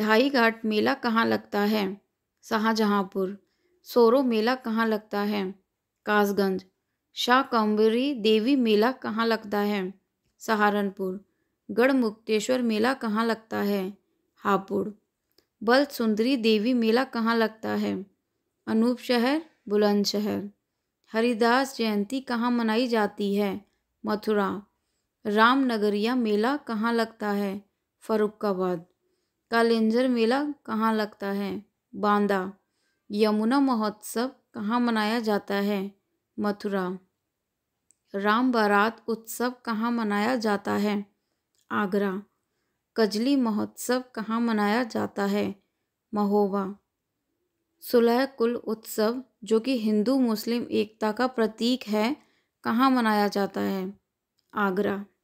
ढाई घाट मेला कहाँ लगता है शाहजहाँपुर सोरो मेला कहाँ लगता है कासगंज शाह कंबरी देवी मेला कहाँ लगता है सहारनपुर गढ़मुक्तेश्वर मेला कहाँ लगता है हापुड़ बल सुंदरी देवी मेला कहाँ लगता है अनूप शहर बुलंदशहर हरिदास जयंती कहाँ मनाई जाती है मथुरा रामनगरिया मेला कहाँ लगता है फरुखाबाद कालेंजर मेला कहाँ लगता है बांदा यमुना महोत्सव कहाँ मनाया जाता है मथुरा राम बारात उत्सव कहाँ मनाया जाता है आगरा कजली महोत्सव कहाँ मनाया जाता है महोबा सुलह कुल उत्सव जो कि हिंदू मुस्लिम एकता का प्रतीक है कहाँ मनाया जाता है आगरा